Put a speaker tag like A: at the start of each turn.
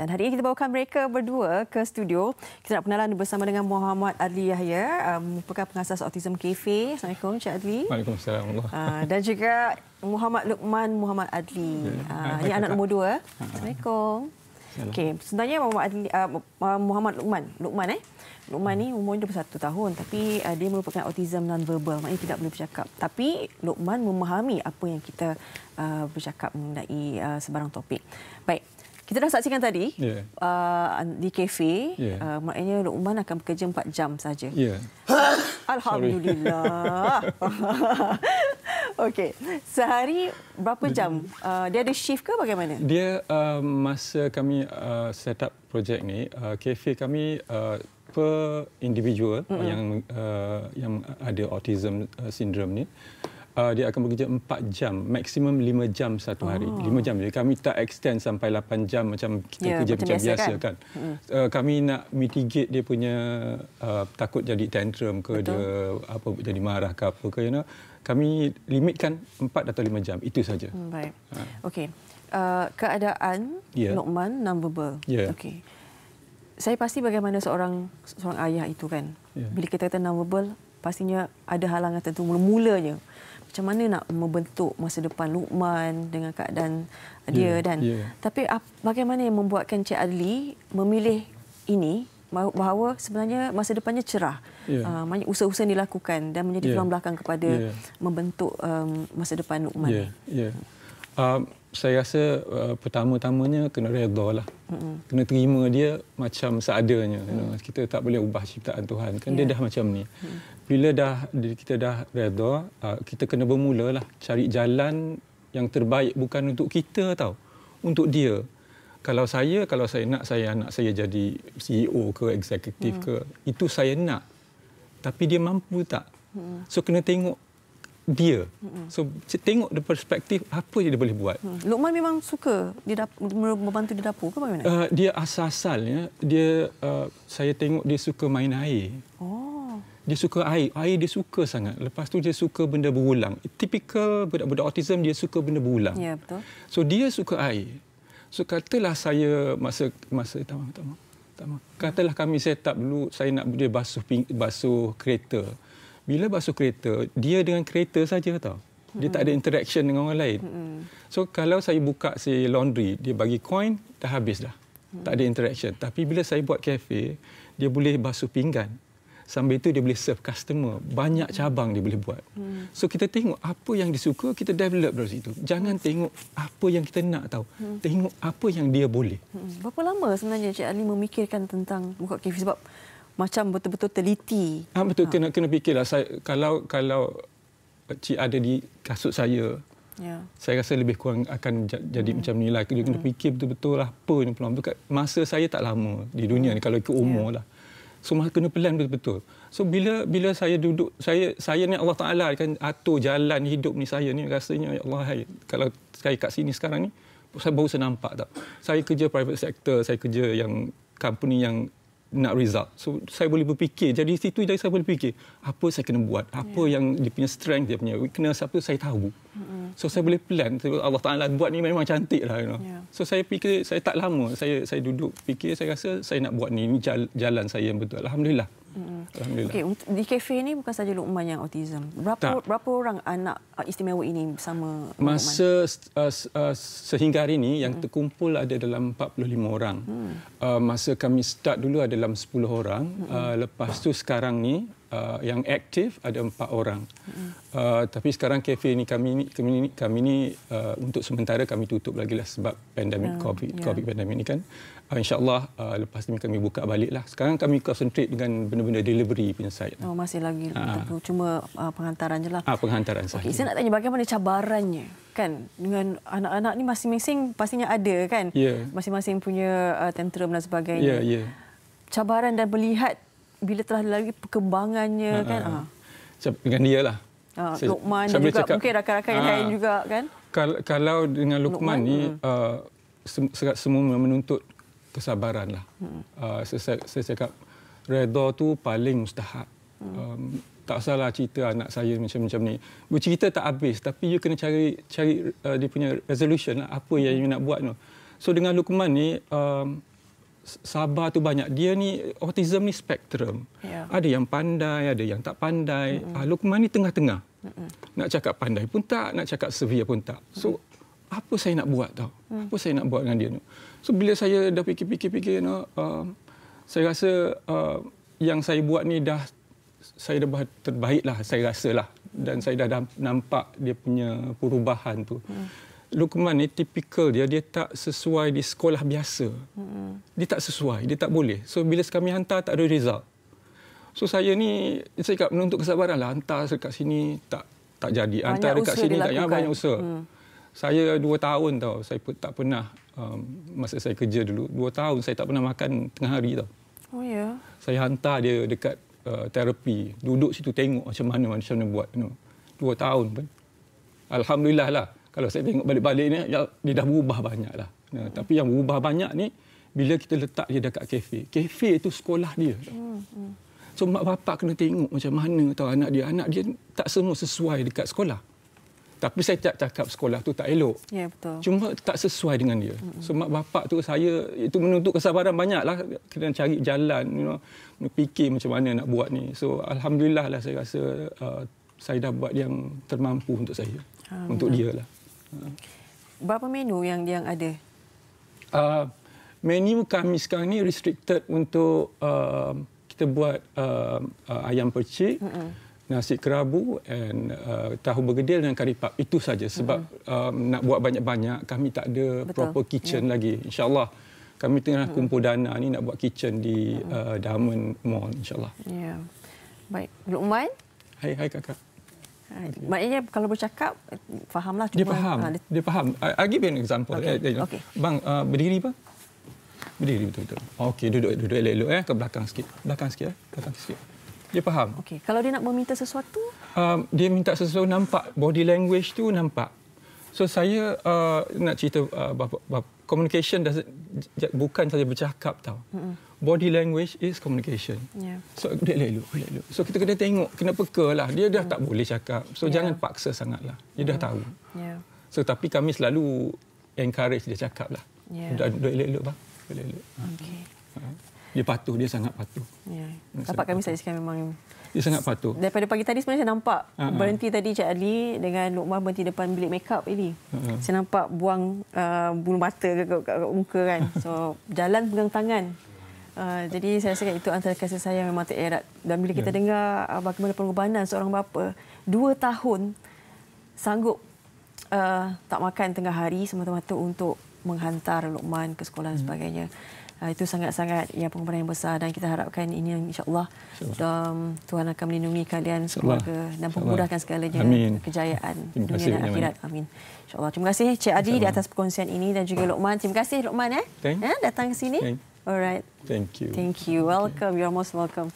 A: Dan hari ini kita bawakan mereka berdua ke studio. Kita nak kenalan bersama dengan Muhammad Adli Yahya, um, merupakan pengasas Autism Cafe. Assalamualaikum, Cik Adli.
B: Waalaikumsalam. Ah,
A: dan juga Muhammad Luqman Muhammad Adli. Uh, ya, ah, ini anak nombor dua. Ah. Assalamualaikum. Okey, sebenarnya Muhammad Adli, uh, Muhammad Luqman, Luqman eh. Luqman ni umurnya 21 tahun tapi uh, dia merupakan autism non verbal, maknanya tidak boleh bercakap. Tapi Luqman memahami apa yang kita uh, bercakap mengenai uh, sebarang topik. Baik, kita dah saksikan tadi yeah. uh, di kafe, yeah. uh, maknanya Luqman akan bekerja 4 jam saja. Yeah. Alhamdulillah. Okey. Sehari berapa jam? Uh, dia ada shift ke bagaimana?
B: Dia uh, masa kami uh, set up projek ni, uh, kafe kami uh, per individual mm-hmm. yang uh, yang ada autism uh, syndrome ni uh, dia akan bekerja 4 jam maksimum 5 jam satu hari oh. 5 jam jadi kami tak extend sampai 8 jam macam kita yeah, kerja macam biasa kan, kan. Uh, kami nak mitigate dia punya uh, takut jadi tantrum ke Betul. dia apa jadi marah ke apa ke you know kami limitkan 4 atau 5 jam itu saja hmm,
A: baik ha. okey uh, keadaan yeah. Lokman non verbal yeah. okey saya pasti bagaimana seorang seorang ayah itu kan yeah. bila kita kata non pastinya ada halangan tertentu mulanya macam mana nak membentuk masa depan Luqman dengan keadaan dia yeah, dan yeah. tapi bagaimana yang membuatkan Cik Adli memilih ini bahawa sebenarnya masa depannya cerah. Yeah. Ya. Uh, usaha-usaha yang dilakukan dan menjadi yeah. peluang belakang kepada yeah. membentuk um, masa depan Luqman. Yeah. Ya,
B: ya. Yeah. Um, saya rasa uh, pertama-tamanya kena redha lah. Mm-hmm. Kena terima dia macam seadanya. Mm-hmm. You know? Kita tak boleh ubah ciptaan Tuhan. Kan yeah. dia dah macam ni. Mm-hmm. Bila dah kita dah redha, uh, kita kena bermula lah. Cari jalan yang terbaik bukan untuk kita tau. Untuk dia. Kalau saya, kalau saya nak saya anak saya jadi CEO ke eksekutif mm-hmm. ke. Itu saya nak. Tapi dia mampu tak? Mm-hmm. So kena tengok dia. So tengok the perspektif apa yang dia boleh buat.
A: Hmm. Lukman memang suka dia dapur, membantu di dapur ke bagaimana? Uh,
B: dia asal-asalnya dia uh, saya tengok dia suka main air. Oh. Dia suka air. Air dia suka sangat. Lepas tu dia suka benda berulang. Typical budak-budak autism dia suka benda berulang. Ya, betul. So dia suka air. So katalah saya masa masa tamak tamak. Katalah kami set up dulu saya nak dia basuh basuh kereta bila basuh kereta dia dengan kereta saja tau dia hmm. tak ada hmm. interaction dengan orang lain hmm. so kalau saya buka si laundry dia bagi coin dah habis dah hmm. tak ada interaction tapi bila saya buat kafe dia boleh basuh pinggan sambil itu dia boleh serve customer banyak hmm. cabang dia boleh buat hmm. so kita tengok apa yang dia kita develop dari situ jangan hmm. tengok apa yang kita nak tahu hmm. tengok apa yang dia boleh
A: hmm. berapa lama sebenarnya cik Ali memikirkan tentang buka kafe sebab macam betul-betul teliti. Ah betul ah. kena
B: kena fikirlah saya kalau kalau cik ada di kasut saya. Ya. Saya rasa lebih kurang akan jadi hmm. macam ni lah. Kena hmm. fikir betul-betul lah apa yang peluang. Dekat masa saya tak lama di dunia ni kalau ikut umur ya. lah. So masa kena plan betul-betul. So bila bila saya duduk, saya saya ni Allah Ta'ala kan atur jalan hidup ni saya ni rasanya ya Allah. Hai, kalau saya kat sini sekarang ni, saya baru saya nampak tak. Saya kerja private sector, saya kerja yang company yang nak result. So saya boleh berfikir. Jadi situ jadi saya boleh fikir apa saya kena buat, apa yeah. yang dia punya strength dia punya weakness apa saya tahu. So saya boleh plan. Allah Taala buat ni memang cantik lah. You know. yeah. So saya fikir saya tak lama saya saya duduk fikir saya rasa saya nak buat ni ini jalan saya yang betul. Alhamdulillah.
A: Okey, di kafe ini bukan saja Luqman yang autism. Berapa tak. berapa orang anak uh, istimewa ini bersama Luqman?
B: Masa uh, uh, sehingga hari ini yang hmm. terkumpul ada dalam 45 orang. Hmm. Uh, masa kami start dulu ada dalam 10 orang. Hmm. Uh, lepas tu sekarang ni uh, yang aktif ada empat orang. Uh, tapi sekarang kafe ini kami ini kami ini kami ini uh, ah, untuk sementara kami tutup lagi lah sebab pandemik yeah. COVID yeah. COVID pandemik ini kan. Uh, InsyaAllah uh, lepas ini kami buka balik lah. Sekarang kami concentrate dengan benda-benda delivery punya side.
A: Oh, masih lagi. Uh. Cuma uh, pengantaran je lah.
B: Uh, pengantaran sahaja. Okay, saya nak
A: tanya bagaimana cabarannya? kan dengan anak-anak ni masing-masing pastinya ada kan yeah. masing-masing punya uh, tantrum dan sebagainya yeah, yeah. cabaran dan melihat bila telah lagi perkembangannya ha, ha, kan. Ha. Ah.
B: Macam dengan dia lah. Ha, ah, Luqman juga, cakap, mungkin rakan-rakan yang ah. lain juga kan. Kalau, kalau dengan Luqman, Luqman ni, hmm. uh, semua menuntut kesabaran lah. Hmm. Uh, saya, saya cakap, Redha tu paling mustahak. Hmm. Um, tak salah cerita anak saya macam-macam ni. Bercerita tak habis tapi you kena cari cari uh, dia punya resolution lah apa yang you nak buat tu. So dengan Lukman ni um, Sabar tu banyak. Dia ni autism ni spektrum. Yeah. Ada yang pandai, ada yang tak pandai. Mm-hmm. Ah, Lukman ni tengah-tengah. Mm-hmm. Nak cakap pandai pun tak, nak cakap severe pun tak. So mm-hmm. apa saya nak buat tau? mm Apa saya nak buat dengan dia tu? So bila saya dah fikir-fikir-fikir you know, uh, um, saya rasa uh, yang saya buat ni dah saya dah terbaiklah saya rasalah dan saya dah nampak dia punya perubahan tu. mm Lukman ni tipikal dia dia tak sesuai di sekolah biasa. Hmm. Dia tak sesuai, dia tak boleh. So bila kami hantar tak ada result. So saya ni saya kat menuntut kesabaran lah hantar dekat sini tak tak jadi. Hantar banyak dekat sini tak yang banyak usaha. Hmm. Saya dua tahun tau saya tak pernah um, masa saya kerja dulu dua tahun saya tak pernah makan tengah hari tau. Oh ya. Yeah. Saya hantar dia dekat uh, terapi duduk situ tengok macam mana macam mana buat tu. Dua tahun pun. Alhamdulillah lah kalau saya tengok balik-balik ni ya, dia dah berubah banyaklah. Nah, hmm. Tapi yang berubah banyak ni bila kita letak dia dekat kafe. Kafe itu sekolah dia. Hmm. So mak bapak kena tengok macam mana tahu anak dia. Anak dia tak semua sesuai dekat sekolah. Tapi saya tak cakap sekolah tu tak elok. Ya, betul. Cuma tak sesuai dengan dia. Hmm. So mak bapak tu saya itu menuntut kesabaran banyaklah kena cari jalan you know, fikir macam mana nak buat ni. So alhamdulillah lah saya rasa uh, saya dah buat yang termampu untuk saya. Amin. Untuk dia lah.
A: Berapa menu yang yang ada?
B: Uh, menu kami sekarang ni restricted untuk uh, kita buat uh, uh ayam percik, mm-hmm. nasi kerabu and uh, tahu bergedil dan kari pap. Itu saja sebab mm-hmm. uh, nak buat banyak-banyak kami tak ada Betul. proper kitchen yeah. lagi. InsyaAllah kami tengah mm-hmm. kumpul dana ni nak buat kitchen di mm-hmm. uh, Diamond Mall insyaAllah.
A: Ya. Yeah. Baik, Lukman. Hai, hai kakak. Maknanya kalau bercakap fahamlah cuma dia faham. Ha, dia...
B: dia faham. I, I give you an example. Okay. Eh, okay. Bang uh, berdiri apa? Berdiri betul-betul. Okey, duduk duduk elok-elok eh ke belakang sikit. Belakang sikit eh. Belakang sikit. Dia faham. Okey,
A: kalau dia nak meminta sesuatu?
B: Uh, dia minta sesuatu nampak body language tu nampak. So saya uh, nak cerita uh, bapa, bapa, communication bukan saja bercakap tau. Mm-hmm body language is communication. Yeah. So, dia elok, dia elok. So, kita kena tengok kenapa ke lah. Dia dah tak boleh cakap. So, yeah. jangan paksa sangatlah. Dia dah tahu. Yeah. So, tapi kami selalu encourage dia cakap lah. Yeah. Boleh elok, elok, bang. Boleh elok.
A: Okay. Ha.
B: Dia patuh, dia sangat patuh.
A: Yeah. Dapat kami saya sekarang memang dia sangat patuh. Daripada pagi tadi sebenarnya saya nampak uh-huh. berhenti tadi Cik Ali dengan Lukman berhenti depan bilik makeup ini. Uh-huh. Saya nampak buang uh, bulu mata ke, ke, ke, ke muka kan. So jalan pegang tangan. Uh, jadi saya rasa itu antara kasih saya memang tererat. Dan bila kita ya. dengar uh, bagaimana pengorbanan seorang bapa, dua tahun sanggup uh, tak makan tengah hari semata-mata untuk menghantar Luqman ke sekolah dan hmm. sebagainya. Uh, itu sangat-sangat ya, pengorbanan yang besar dan kita harapkan ini insyaAllah insya um, Tuhan akan melindungi kalian semoga dan memudahkan segalanya Amin. kejayaan dunia dan akhirat. Amin. InsyaAllah. Terima kasih Cik Adi di atas perkongsian ini dan juga Luqman. Terima kasih Luqman eh. eh, datang ke sini. Thank. All right. Thank you. Thank you. Welcome. Okay. You're most welcome.